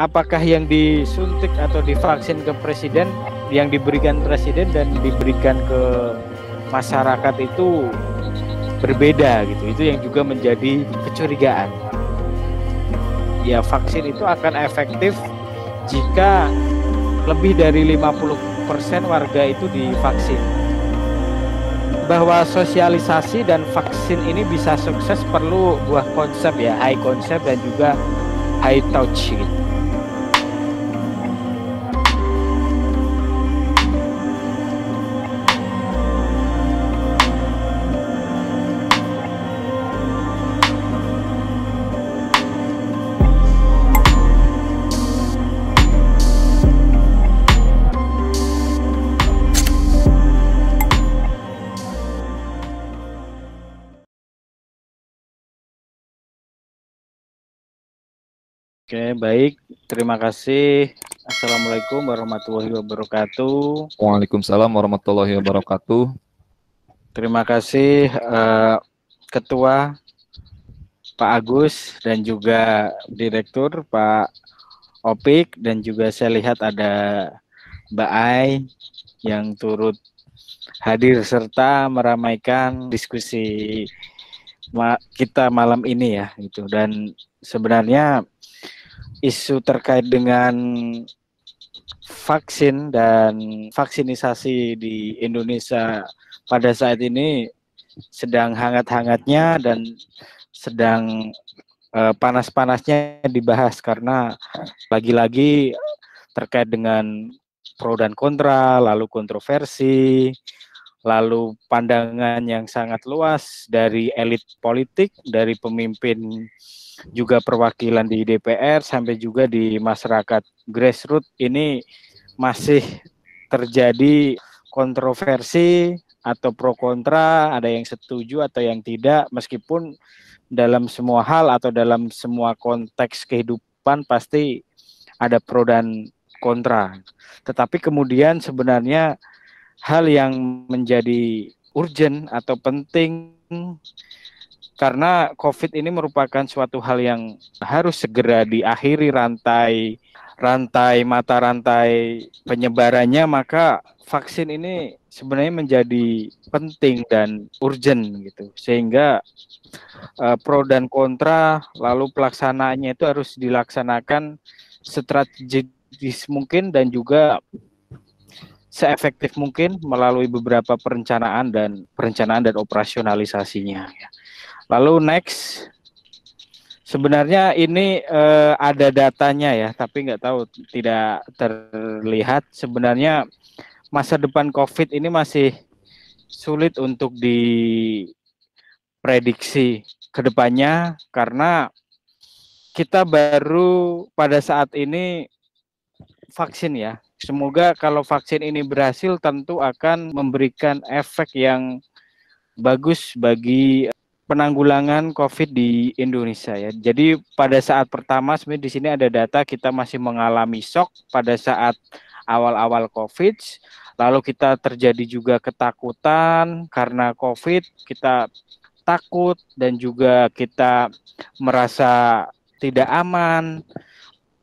apakah yang disuntik atau divaksin ke presiden yang diberikan presiden dan diberikan ke masyarakat itu berbeda gitu itu yang juga menjadi kecurigaan ya vaksin itu akan efektif jika lebih dari 50% warga itu divaksin bahwa sosialisasi dan vaksin ini bisa sukses perlu buah konsep ya high konsep dan juga high touch gitu Oke, baik. Terima kasih. Assalamualaikum warahmatullahi wabarakatuh. Waalaikumsalam warahmatullahi wabarakatuh. Terima kasih uh, Ketua Pak Agus dan juga Direktur Pak Opik dan juga saya lihat ada Mbak Ai yang turut hadir serta meramaikan diskusi kita malam ini ya gitu dan sebenarnya isu terkait dengan vaksin dan vaksinisasi di Indonesia pada saat ini sedang hangat-hangatnya dan sedang uh, panas-panasnya dibahas karena lagi-lagi terkait dengan pro dan kontra, lalu kontroversi, lalu pandangan yang sangat luas dari elit politik, dari pemimpin juga perwakilan di DPR sampai juga di masyarakat grassroots ini masih terjadi kontroversi atau pro kontra, ada yang setuju atau yang tidak meskipun dalam semua hal atau dalam semua konteks kehidupan pasti ada pro dan kontra. Tetapi kemudian sebenarnya hal yang menjadi urgent atau penting karena COVID ini merupakan suatu hal yang harus segera diakhiri rantai rantai mata rantai penyebarannya maka vaksin ini sebenarnya menjadi penting dan urgent gitu sehingga uh, pro dan kontra lalu pelaksanaannya itu harus dilaksanakan strategis mungkin dan juga seefektif mungkin melalui beberapa perencanaan dan perencanaan dan operasionalisasinya Lalu next, sebenarnya ini eh, ada datanya ya, tapi nggak tahu tidak terlihat. Sebenarnya masa depan COVID ini masih sulit untuk diprediksi ke depannya karena kita baru pada saat ini vaksin ya. Semoga kalau vaksin ini berhasil tentu akan memberikan efek yang bagus bagi penanggulangan COVID di Indonesia ya. Jadi pada saat pertama sebenarnya di sini ada data kita masih mengalami shock pada saat awal-awal COVID. Lalu kita terjadi juga ketakutan karena COVID, kita takut dan juga kita merasa tidak aman.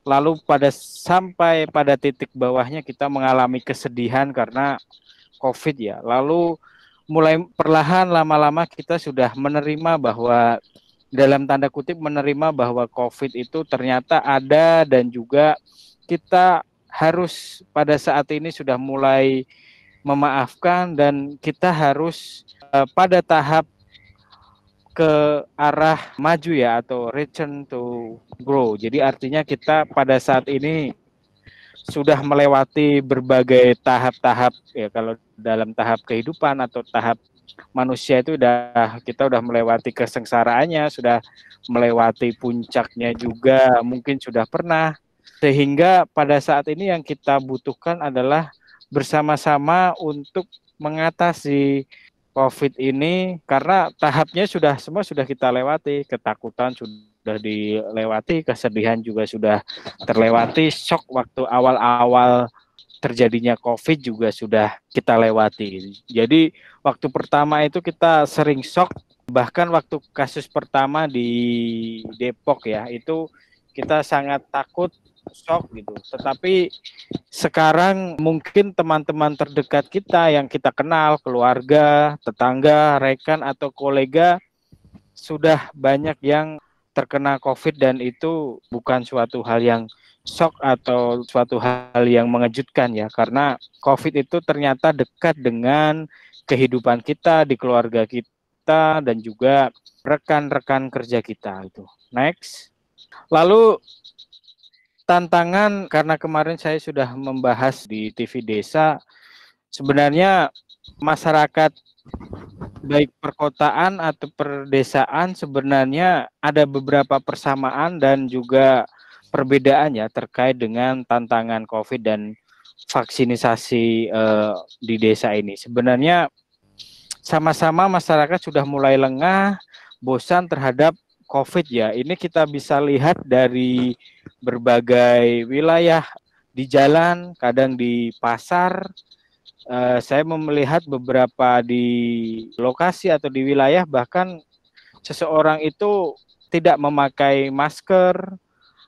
Lalu pada sampai pada titik bawahnya kita mengalami kesedihan karena COVID ya. Lalu mulai perlahan lama-lama kita sudah menerima bahwa dalam tanda kutip menerima bahwa COVID itu ternyata ada dan juga kita harus pada saat ini sudah mulai memaafkan dan kita harus uh, pada tahap ke arah maju ya atau return to grow. Jadi artinya kita pada saat ini sudah melewati berbagai tahap-tahap ya kalau dalam tahap kehidupan atau tahap manusia itu sudah kita sudah melewati kesengsaraannya, sudah melewati puncaknya juga, mungkin sudah pernah sehingga pada saat ini yang kita butuhkan adalah bersama-sama untuk mengatasi COVID ini karena tahapnya sudah semua sudah kita lewati, ketakutan sudah sudah dilewati, kesedihan juga sudah terlewati, shock waktu awal-awal terjadinya COVID juga sudah kita lewati. Jadi waktu pertama itu kita sering shock, bahkan waktu kasus pertama di Depok ya, itu kita sangat takut shock gitu. Tetapi sekarang mungkin teman-teman terdekat kita yang kita kenal, keluarga, tetangga, rekan atau kolega sudah banyak yang terkena COVID dan itu bukan suatu hal yang shock atau suatu hal yang mengejutkan ya karena COVID itu ternyata dekat dengan kehidupan kita di keluarga kita dan juga rekan-rekan kerja kita itu. Next. Lalu tantangan karena kemarin saya sudah membahas di TV Desa sebenarnya masyarakat baik perkotaan atau perdesaan sebenarnya ada beberapa persamaan dan juga perbedaannya terkait dengan tantangan COVID dan vaksinisasi uh, di desa ini. Sebenarnya sama-sama masyarakat sudah mulai lengah, bosan terhadap COVID ya. Ini kita bisa lihat dari berbagai wilayah di jalan, kadang di pasar, Eh, saya melihat beberapa di lokasi atau di wilayah bahkan seseorang itu tidak memakai masker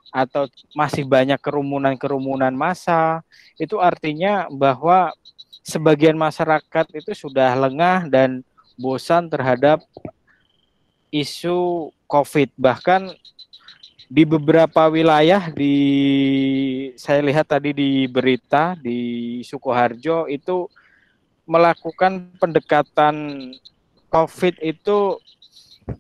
atau masih banyak kerumunan-kerumunan massa itu artinya bahwa sebagian masyarakat itu sudah lengah dan bosan terhadap isu COVID bahkan di beberapa wilayah di saya lihat tadi di berita di Sukoharjo itu melakukan pendekatan COVID itu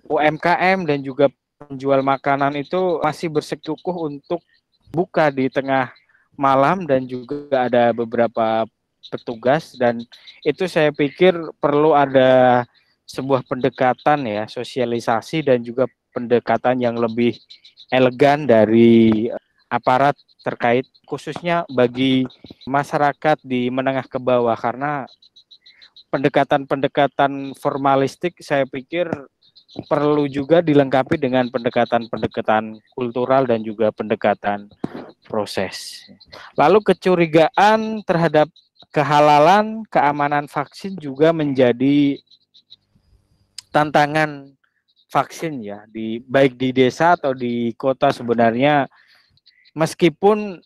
UMKM dan juga penjual makanan itu masih bersekukuh untuk buka di tengah malam dan juga ada beberapa petugas dan itu saya pikir perlu ada sebuah pendekatan ya sosialisasi dan juga pendekatan yang lebih elegan dari eh, aparat terkait khususnya bagi masyarakat di menengah ke bawah karena pendekatan-pendekatan formalistik saya pikir perlu juga dilengkapi dengan pendekatan-pendekatan kultural dan juga pendekatan proses. Lalu kecurigaan terhadap kehalalan, keamanan vaksin juga menjadi tantangan vaksin ya di baik di desa atau di kota sebenarnya meskipun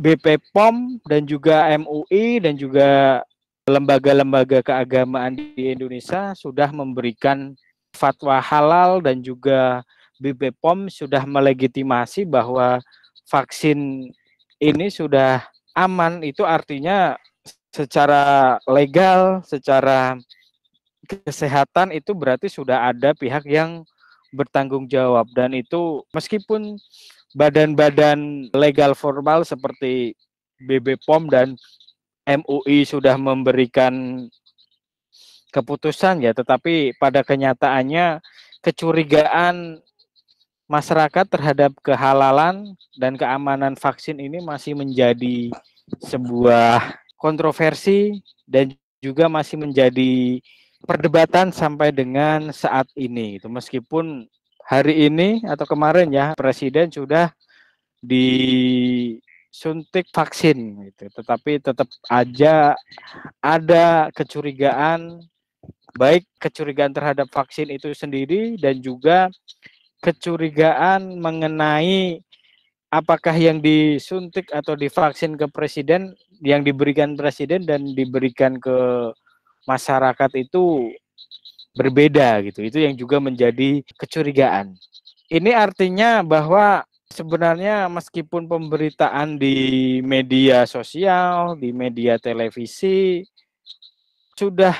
BP POM dan juga MUI dan juga lembaga-lembaga keagamaan di Indonesia sudah memberikan fatwa halal dan juga BP POM sudah melegitimasi bahwa vaksin ini sudah aman itu artinya secara legal, secara kesehatan itu berarti sudah ada pihak yang bertanggung jawab dan itu meskipun badan-badan legal formal seperti BB POM dan MUI sudah memberikan keputusan ya tetapi pada kenyataannya kecurigaan masyarakat terhadap kehalalan dan keamanan vaksin ini masih menjadi sebuah kontroversi dan juga masih menjadi perdebatan sampai dengan saat ini itu meskipun hari ini atau kemarin ya presiden sudah disuntik vaksin gitu tetapi tetap aja ada kecurigaan baik kecurigaan terhadap vaksin itu sendiri dan juga kecurigaan mengenai apakah yang disuntik atau divaksin ke presiden yang diberikan presiden dan diberikan ke masyarakat itu berbeda gitu. Itu yang juga menjadi kecurigaan. Ini artinya bahwa sebenarnya meskipun pemberitaan di media sosial, di media televisi sudah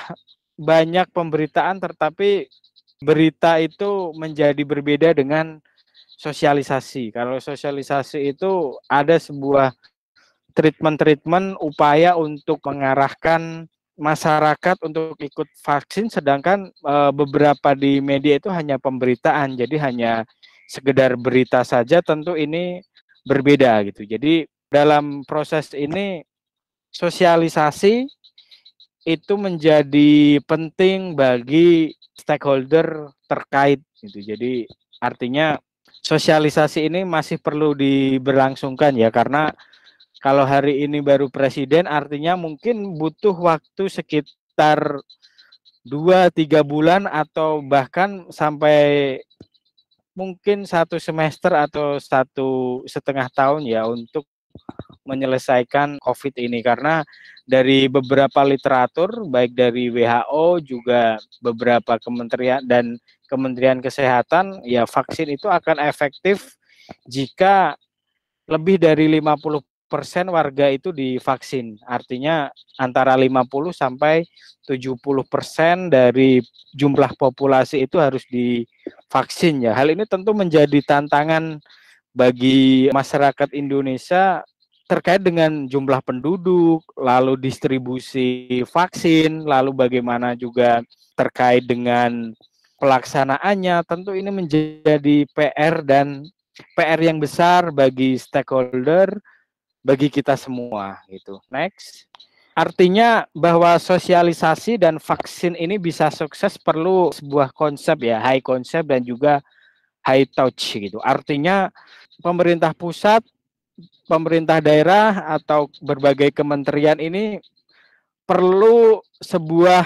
banyak pemberitaan tetapi berita itu menjadi berbeda dengan sosialisasi. Kalau sosialisasi itu ada sebuah treatment-treatment upaya untuk mengarahkan masyarakat untuk ikut vaksin sedangkan e, beberapa di media itu hanya pemberitaan jadi hanya sekedar berita saja tentu ini berbeda gitu jadi dalam proses ini sosialisasi itu menjadi penting bagi stakeholder terkait gitu jadi artinya sosialisasi ini masih perlu diberlangsungkan ya karena kalau hari ini baru presiden artinya mungkin butuh waktu sekitar 2 tiga bulan atau bahkan sampai mungkin satu semester atau satu setengah tahun ya untuk menyelesaikan COVID ini karena dari beberapa literatur baik dari WHO juga beberapa kementerian dan Kementerian Kesehatan ya vaksin itu akan efektif jika lebih dari persen warga itu divaksin. Artinya antara 50 sampai 70 persen dari jumlah populasi itu harus divaksin ya. Hal ini tentu menjadi tantangan bagi masyarakat Indonesia terkait dengan jumlah penduduk, lalu distribusi vaksin, lalu bagaimana juga terkait dengan pelaksanaannya. Tentu ini menjadi PR dan PR yang besar bagi stakeholder bagi kita semua gitu. Next. Artinya bahwa sosialisasi dan vaksin ini bisa sukses perlu sebuah konsep ya, high konsep dan juga high touch gitu. Artinya pemerintah pusat, pemerintah daerah atau berbagai kementerian ini perlu sebuah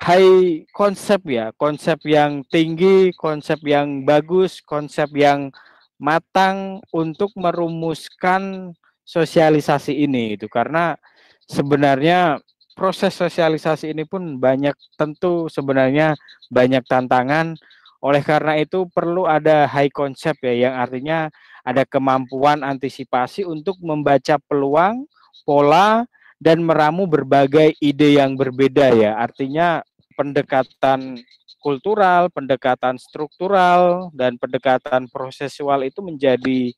high konsep ya, konsep yang tinggi, konsep yang bagus, konsep yang matang untuk merumuskan sosialisasi ini itu karena sebenarnya proses sosialisasi ini pun banyak tentu sebenarnya banyak tantangan oleh karena itu perlu ada high concept ya yang artinya ada kemampuan antisipasi untuk membaca peluang, pola dan meramu berbagai ide yang berbeda ya. Artinya pendekatan kultural, pendekatan struktural dan pendekatan prosesual itu menjadi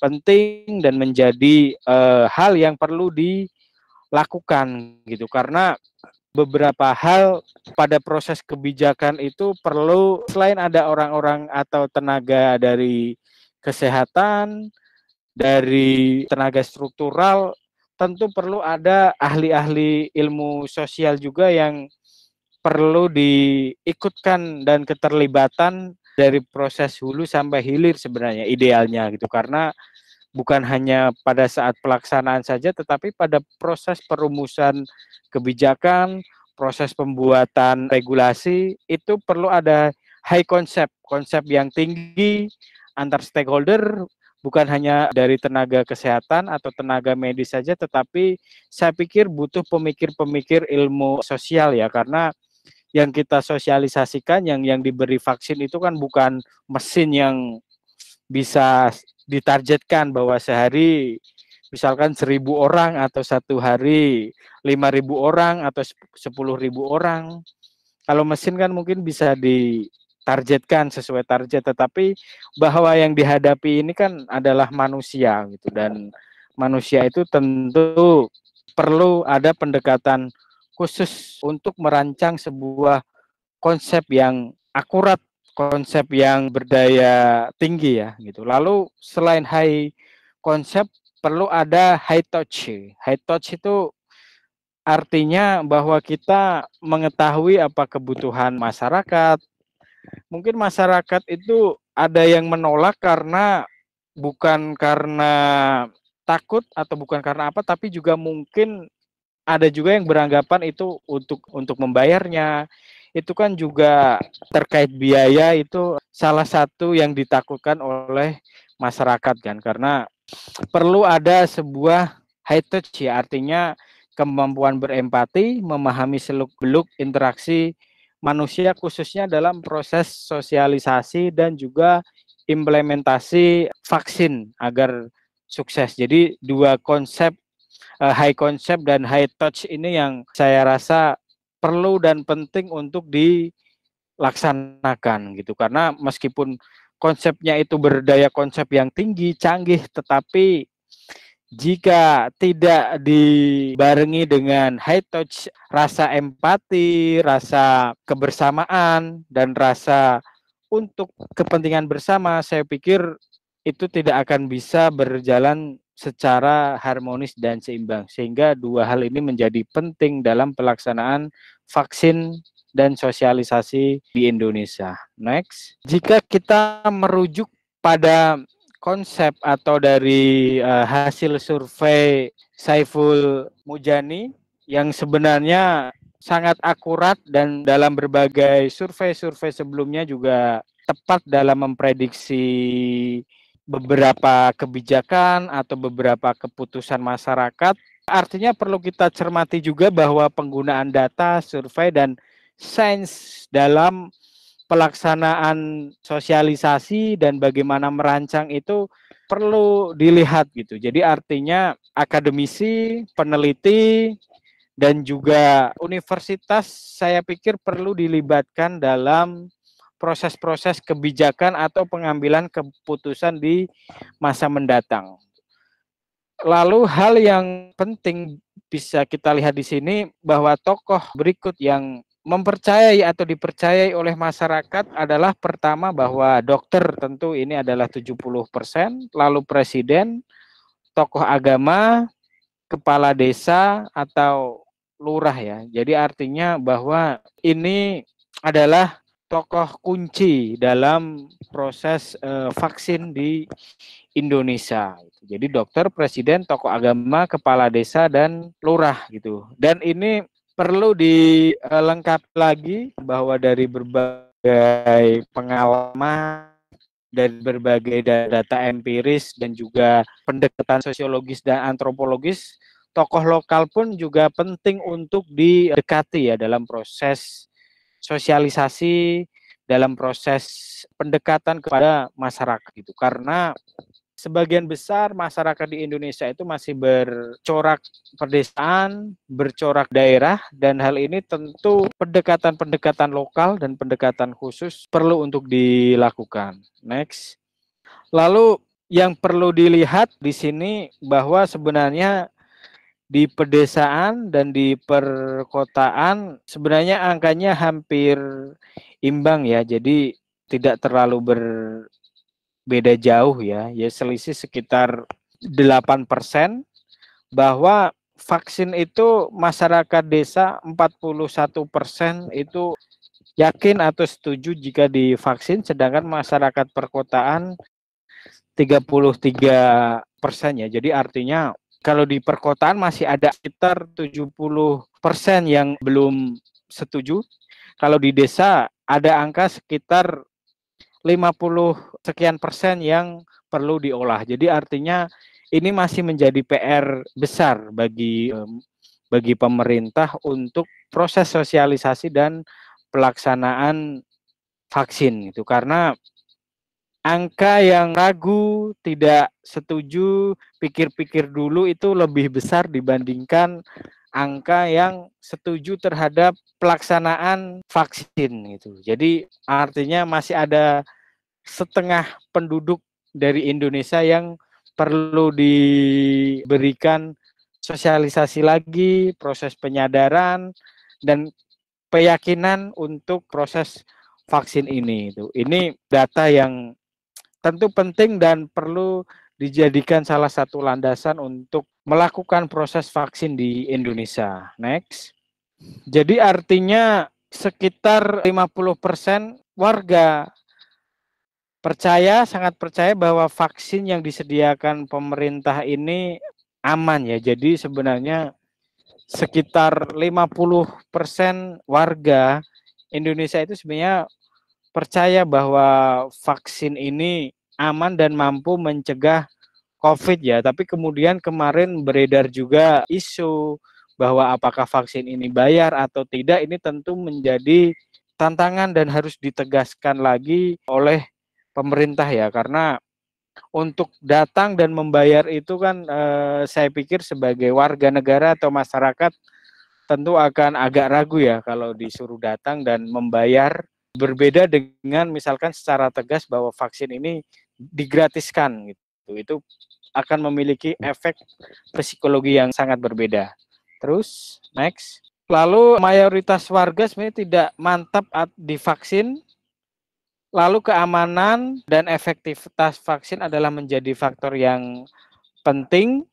penting dan menjadi uh, hal yang perlu dilakukan gitu karena beberapa hal pada proses kebijakan itu perlu selain ada orang-orang atau tenaga dari kesehatan dari tenaga struktural tentu perlu ada ahli-ahli ilmu sosial juga yang perlu diikutkan dan keterlibatan dari proses hulu sampai hilir sebenarnya idealnya gitu karena bukan hanya pada saat pelaksanaan saja tetapi pada proses perumusan kebijakan, proses pembuatan regulasi itu perlu ada high concept, konsep yang tinggi antar stakeholder bukan hanya dari tenaga kesehatan atau tenaga medis saja tetapi saya pikir butuh pemikir-pemikir ilmu sosial ya karena yang kita sosialisasikan yang yang diberi vaksin itu kan bukan mesin yang bisa ditargetkan bahwa sehari misalkan seribu orang atau satu hari lima ribu orang atau sepuluh ribu orang kalau mesin kan mungkin bisa ditargetkan sesuai target tetapi bahwa yang dihadapi ini kan adalah manusia gitu dan manusia itu tentu perlu ada pendekatan khusus untuk merancang sebuah konsep yang akurat, konsep yang berdaya tinggi ya gitu. Lalu selain high konsep perlu ada high touch. High touch itu artinya bahwa kita mengetahui apa kebutuhan masyarakat. Mungkin masyarakat itu ada yang menolak karena bukan karena takut atau bukan karena apa tapi juga mungkin ada juga yang beranggapan itu untuk untuk membayarnya itu kan juga terkait biaya itu salah satu yang ditakutkan oleh masyarakat kan karena perlu ada sebuah high touch ya artinya kemampuan berempati memahami seluk beluk interaksi manusia khususnya dalam proses sosialisasi dan juga implementasi vaksin agar sukses. Jadi dua konsep uh, high concept dan high touch ini yang saya rasa perlu dan penting untuk dilaksanakan gitu karena meskipun konsepnya itu berdaya konsep yang tinggi canggih tetapi jika tidak dibarengi dengan high touch rasa empati, rasa kebersamaan dan rasa untuk kepentingan bersama saya pikir itu tidak akan bisa berjalan secara harmonis dan seimbang. Sehingga dua hal ini menjadi penting dalam pelaksanaan vaksin dan sosialisasi di Indonesia. Next, jika kita merujuk pada konsep atau dari uh, hasil survei Saiful Mujani yang sebenarnya sangat akurat dan dalam berbagai survei-survei sebelumnya juga tepat dalam memprediksi beberapa kebijakan atau beberapa keputusan masyarakat. Artinya perlu kita cermati juga bahwa penggunaan data, survei dan sains dalam pelaksanaan sosialisasi dan bagaimana merancang itu perlu dilihat gitu. Jadi artinya akademisi, peneliti dan juga universitas saya pikir perlu dilibatkan dalam proses-proses kebijakan atau pengambilan keputusan di masa mendatang. Lalu hal yang penting bisa kita lihat di sini bahwa tokoh berikut yang mempercayai atau dipercayai oleh masyarakat adalah pertama bahwa dokter tentu ini adalah 70%, lalu presiden, tokoh agama, kepala desa atau lurah ya. Jadi artinya bahwa ini adalah tokoh kunci dalam proses uh, vaksin di Indonesia. Jadi dokter, presiden, tokoh agama, kepala desa dan lurah gitu. Dan ini perlu dilengkapi lagi bahwa dari berbagai pengalaman dari berbagai data empiris dan juga pendekatan sosiologis dan antropologis tokoh lokal pun juga penting untuk didekati ya dalam proses sosialisasi dalam proses pendekatan kepada masyarakat itu karena sebagian besar masyarakat di Indonesia itu masih bercorak pedesaan, bercorak daerah, dan hal ini tentu pendekatan-pendekatan lokal dan pendekatan khusus perlu untuk dilakukan. Next. Lalu yang perlu dilihat di sini bahwa sebenarnya di pedesaan dan di perkotaan sebenarnya angkanya hampir imbang ya. Jadi tidak terlalu berbeda jauh ya. Ya selisih sekitar 8% bahwa vaksin itu masyarakat desa 41% itu yakin atau setuju jika divaksin sedangkan masyarakat perkotaan 33 persen ya. Jadi artinya kalau di perkotaan masih ada sekitar 70% yang belum setuju. Kalau di desa ada angka sekitar 50 sekian persen yang perlu diolah. Jadi artinya ini masih menjadi PR besar bagi bagi pemerintah untuk proses sosialisasi dan pelaksanaan vaksin itu, karena angka yang ragu, tidak setuju, pikir-pikir dulu itu lebih besar dibandingkan angka yang setuju terhadap pelaksanaan vaksin gitu. Jadi artinya masih ada setengah penduduk dari Indonesia yang perlu diberikan sosialisasi lagi, proses penyadaran dan keyakinan untuk proses vaksin ini itu. Ini data yang tentu penting dan perlu dijadikan salah satu landasan untuk melakukan proses vaksin di Indonesia. Next. Jadi artinya sekitar 50% warga percaya sangat percaya bahwa vaksin yang disediakan pemerintah ini aman ya. Jadi sebenarnya sekitar 50% warga Indonesia itu sebenarnya percaya bahwa vaksin ini aman dan mampu mencegah COVID ya, tapi kemudian kemarin beredar juga isu bahwa apakah vaksin ini bayar atau tidak ini tentu menjadi tantangan dan harus ditegaskan lagi oleh pemerintah ya karena untuk datang dan membayar itu kan eh, saya pikir sebagai warga negara atau masyarakat tentu akan agak ragu ya kalau disuruh datang dan membayar berbeda dengan misalkan secara tegas bahwa vaksin ini digratiskan gitu itu akan memiliki efek psikologi yang sangat berbeda terus next lalu mayoritas warga sebenarnya tidak mantap di vaksin. lalu keamanan dan efektivitas vaksin adalah menjadi faktor yang penting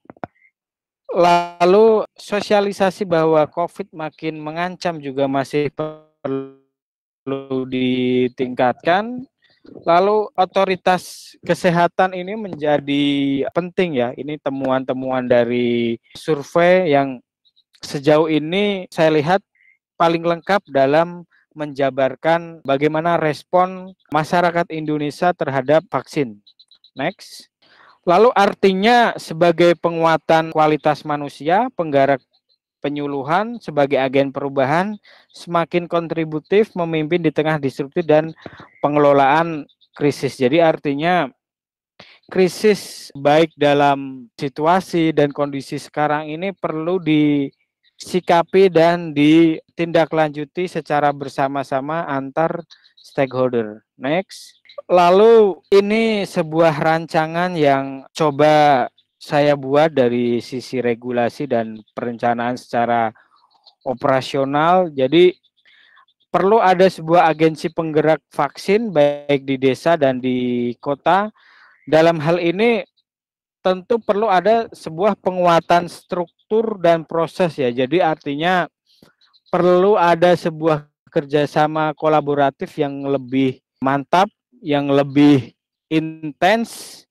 lalu sosialisasi bahwa covid makin mengancam juga masih perlu perlu ditingkatkan. Lalu otoritas kesehatan ini menjadi penting ya. Ini temuan-temuan dari survei yang sejauh ini saya lihat paling lengkap dalam menjabarkan bagaimana respon masyarakat Indonesia terhadap vaksin. Next. Lalu artinya sebagai penguatan kualitas manusia, penggarap penyuluhan sebagai agen perubahan semakin kontributif memimpin di tengah disrupsi dan pengelolaan krisis. Jadi artinya krisis baik dalam situasi dan kondisi sekarang ini perlu disikapi dan ditindaklanjuti secara bersama-sama antar stakeholder. Next. Lalu ini sebuah rancangan yang coba saya buat dari sisi regulasi dan perencanaan secara operasional. Jadi perlu ada sebuah agensi penggerak vaksin baik di desa dan di kota. Dalam hal ini tentu perlu ada sebuah penguatan struktur dan proses ya. Jadi artinya perlu ada sebuah kerjasama kolaboratif yang lebih mantap, yang lebih intens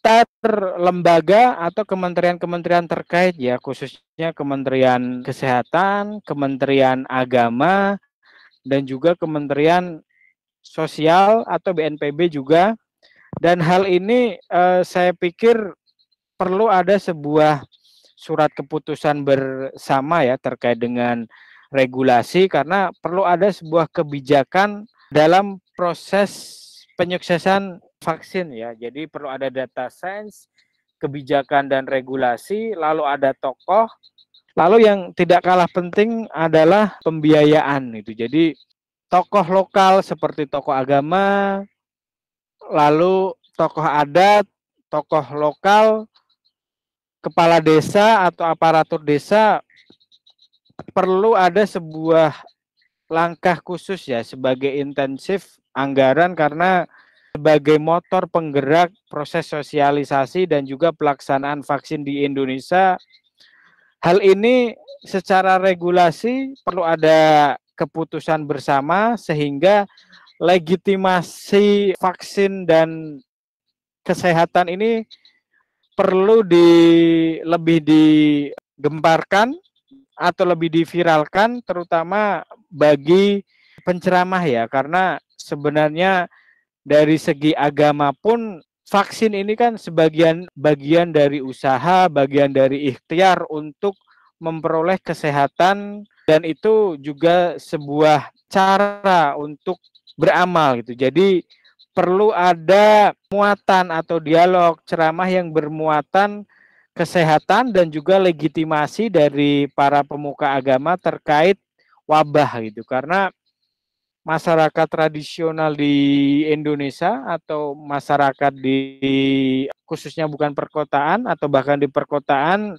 antar lembaga atau kementerian-kementerian terkait ya khususnya Kementerian Kesehatan, Kementerian Agama dan juga Kementerian Sosial atau BNPB juga dan hal ini eh, saya pikir perlu ada sebuah surat keputusan bersama ya terkait dengan regulasi karena perlu ada sebuah kebijakan dalam proses penyuksesan vaksin ya. Jadi perlu ada data science, kebijakan dan regulasi, lalu ada tokoh, lalu yang tidak kalah penting adalah pembiayaan itu. Jadi tokoh lokal seperti tokoh agama, lalu tokoh adat, tokoh lokal, kepala desa atau aparatur desa perlu ada sebuah langkah khusus ya sebagai intensif anggaran karena sebagai motor penggerak proses sosialisasi dan juga pelaksanaan vaksin di Indonesia. Hal ini secara regulasi perlu ada keputusan bersama sehingga legitimasi vaksin dan kesehatan ini perlu di lebih digemparkan atau lebih diviralkan terutama bagi penceramah ya karena sebenarnya dari segi agama pun vaksin ini kan sebagian bagian dari usaha, bagian dari ikhtiar untuk memperoleh kesehatan dan itu juga sebuah cara untuk beramal gitu. Jadi perlu ada muatan atau dialog ceramah yang bermuatan kesehatan dan juga legitimasi dari para pemuka agama terkait wabah gitu. Karena masyarakat tradisional di Indonesia atau masyarakat di khususnya bukan perkotaan atau bahkan di perkotaan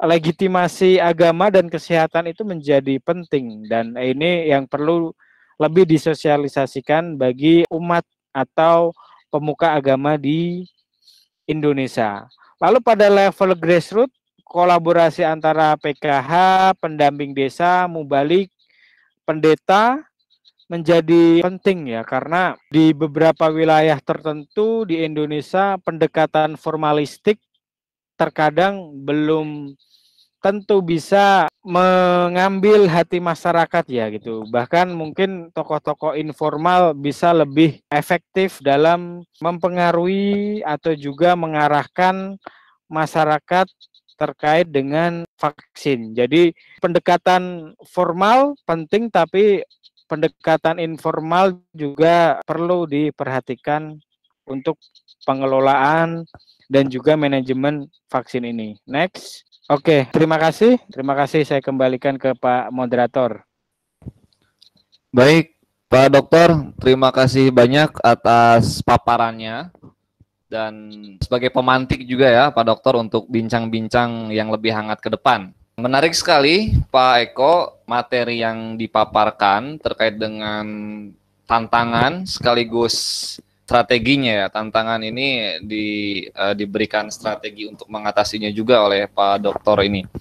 legitimasi agama dan kesehatan itu menjadi penting dan ini yang perlu lebih disosialisasikan bagi umat atau pemuka agama di Indonesia. Lalu pada level grassroots kolaborasi antara PKH, pendamping desa, mubalik, pendeta menjadi penting ya karena di beberapa wilayah tertentu di Indonesia pendekatan formalistik terkadang belum tentu bisa mengambil hati masyarakat ya gitu. Bahkan mungkin tokoh-tokoh informal bisa lebih efektif dalam mempengaruhi atau juga mengarahkan masyarakat terkait dengan vaksin. Jadi pendekatan formal penting tapi pendekatan informal juga perlu diperhatikan untuk pengelolaan dan juga manajemen vaksin ini. Next. Oke, terima kasih. Terima kasih saya kembalikan ke Pak moderator. Baik, Pak Dokter, terima kasih banyak atas paparannya dan sebagai pemantik juga ya Pak Dokter untuk bincang-bincang yang lebih hangat ke depan. Menarik sekali Pak Eko materi yang dipaparkan terkait dengan tantangan sekaligus strateginya ya. Tantangan ini di, uh, diberikan strategi untuk mengatasinya juga oleh Pak Doktor ini.